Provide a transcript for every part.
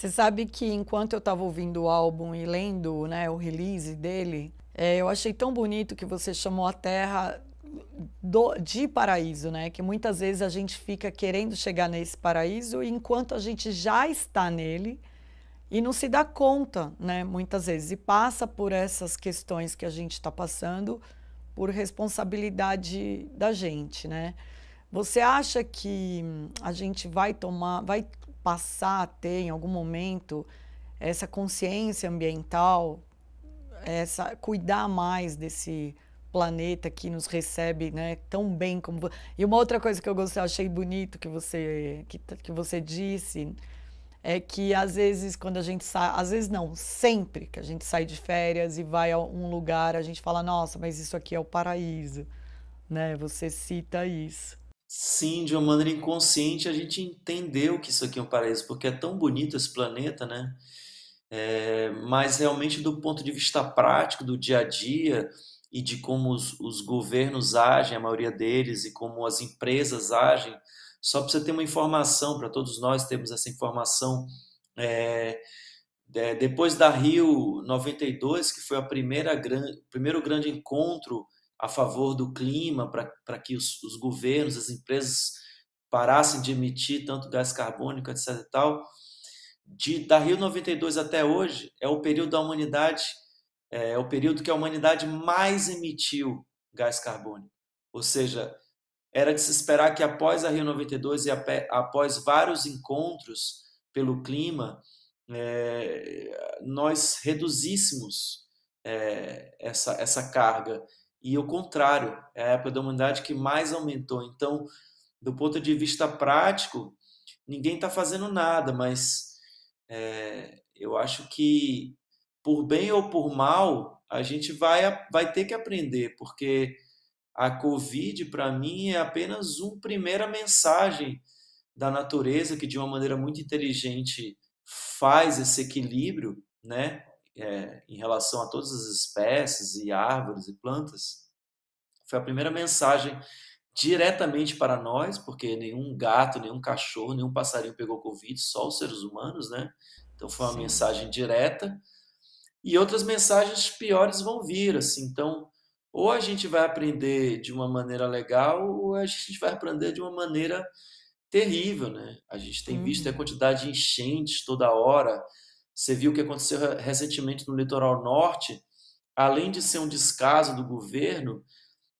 Você sabe que enquanto eu estava ouvindo o álbum e lendo né, o release dele, é, eu achei tão bonito que você chamou a Terra do, de paraíso, né? Que muitas vezes a gente fica querendo chegar nesse paraíso enquanto a gente já está nele e não se dá conta, né? Muitas vezes e passa por essas questões que a gente está passando por responsabilidade da gente, né? Você acha que a gente vai tomar, vai passar a ter em algum momento essa consciência ambiental, essa cuidar mais desse planeta que nos recebe, né, tão bem como e uma outra coisa que eu gostei, achei bonito que você que, que você disse é que às vezes quando a gente sai, às vezes não, sempre que a gente sai de férias e vai a um lugar, a gente fala, nossa, mas isso aqui é o paraíso, né? Você cita isso. Sim, de uma maneira inconsciente a gente entendeu que isso aqui é um paraíso, porque é tão bonito esse planeta, né? É, mas realmente do ponto de vista prático, do dia a dia e de como os, os governos agem, a maioria deles, e como as empresas agem, só para você ter uma informação, para todos nós termos essa informação, é, é, depois da Rio 92, que foi a primeira gran, primeiro grande encontro a favor do clima, para que os, os, governos, as empresas parassem de emitir tanto gás carbônico, etc. E tal. De, da Rio 92 até hoje, é o período da humanidade, é, é o período que a humanidade mais emitiu gás carbônico. Ou seja, era de se esperar que após a Rio 92 e após vários encontros pelo clima, é, nós reduzíssemos é, essa, essa carga e o contrário, é a época da humanidade que mais aumentou. Então, do ponto de vista prático, ninguém está fazendo nada, mas é, eu acho que, por bem ou por mal, a gente vai, vai ter que aprender, porque a Covid, para mim, é apenas uma primeira mensagem da natureza que, de uma maneira muito inteligente, faz esse equilíbrio, né? é, em relação a todas as espécies e árvores e plantas, foi a primeira mensagem diretamente para nós, porque nenhum gato, nenhum cachorro, nenhum passarinho pegou Covid, só os seres humanos, né? Então foi uma Sim. mensagem direta. E outras mensagens piores vão vir, assim. Então, ou a gente vai aprender de uma maneira legal, ou a gente vai aprender de uma maneira terrível, né? A gente tem visto a uhum. quantidade de enchentes toda hora, você viu o que aconteceu recentemente no litoral norte, além de ser um descaso do governo,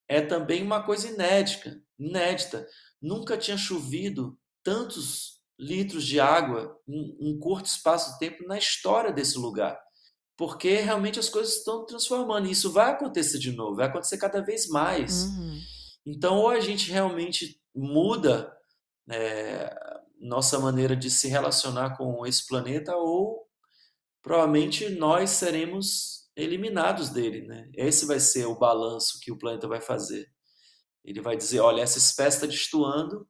é também uma coisa inédita, inédita. Nunca tinha chovido tantos litros de água em um curto espaço de tempo na história desse lugar. Porque realmente as coisas estão transformando. E isso vai acontecer de novo, vai acontecer cada vez mais. Uhum. Então, ou a gente realmente muda é, nossa maneira de se relacionar com esse planeta, ou provavelmente nós seremos eliminados dele, né? Esse vai ser o balanço que o planeta vai fazer. Ele vai dizer, olha, essa espécie está destoando,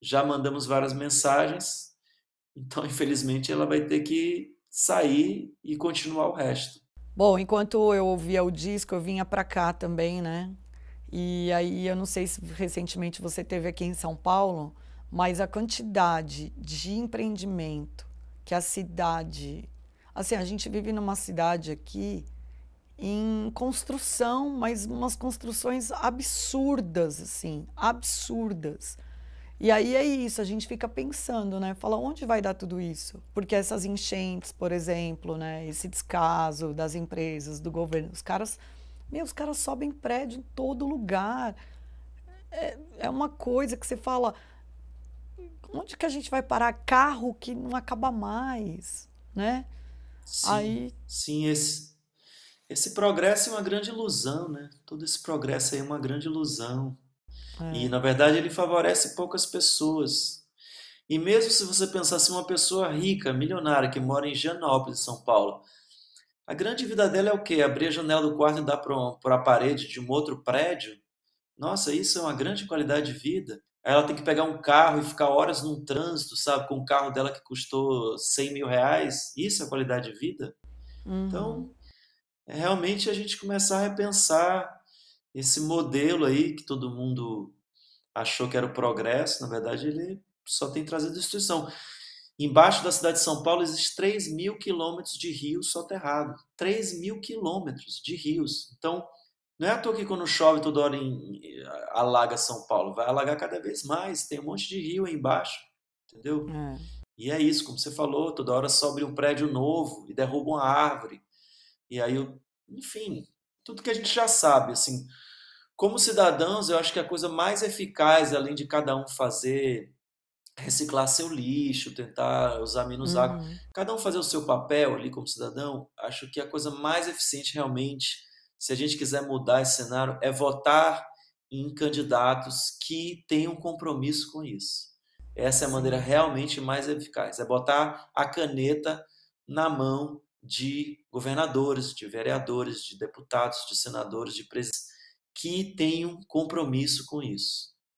já mandamos várias mensagens, então infelizmente ela vai ter que sair e continuar o resto. Bom, enquanto eu ouvia o disco, eu vinha para cá também, né? E aí eu não sei se recentemente você teve aqui em São Paulo, mas a quantidade de empreendimento que a cidade Assim, a gente vive numa cidade aqui em construção, mas umas construções absurdas, assim, absurdas. E aí é isso, a gente fica pensando, né? Fala, onde vai dar tudo isso? Porque essas enchentes, por exemplo, né? Esse descaso das empresas, do governo, os caras, meus caras sobem prédio em todo lugar. É, é uma coisa que você fala, onde que a gente vai parar? Carro que não acaba mais, né? Sim, Aí... sim esse, esse progresso é uma grande ilusão, né? Todo esse progresso aí é uma grande ilusão. É. E, na verdade, ele favorece poucas pessoas. E mesmo se você pensasse uma pessoa rica, milionária, que mora em Janópolis, São Paulo, a grande vida dela é o quê? Abrir a janela do quarto e dar para a parede de um outro prédio? Nossa, isso é uma grande qualidade de vida ela tem que pegar um carro e ficar horas num trânsito, sabe, com o carro dela que custou 100 mil reais, isso é qualidade de vida? Uhum. Então, é realmente a gente começar a repensar esse modelo aí que todo mundo achou que era o progresso, na verdade ele só tem trazido destruição. Embaixo da cidade de São Paulo existe 3 mil quilômetros de rios soterrados. 3 mil quilômetros de rios. Então, não é à toa que quando chove toda hora em, alaga São Paulo, vai alagar cada vez mais, tem um monte de rio aí embaixo, entendeu? É. E é isso, como você falou, toda hora sobe um prédio novo e derruba uma árvore. E aí, enfim, tudo que a gente já sabe, assim, como cidadãos, eu acho que a coisa mais eficaz, além de cada um fazer reciclar seu lixo, tentar usar menos uhum. água, cada um fazer o seu papel ali como cidadão, acho que a coisa mais eficiente realmente se a gente quiser mudar esse cenário, é votar em candidatos que tenham compromisso com isso. Essa é a maneira realmente mais eficaz, é botar a caneta na mão de governadores, de vereadores, de deputados, de senadores, de presidentes que tenham compromisso com isso.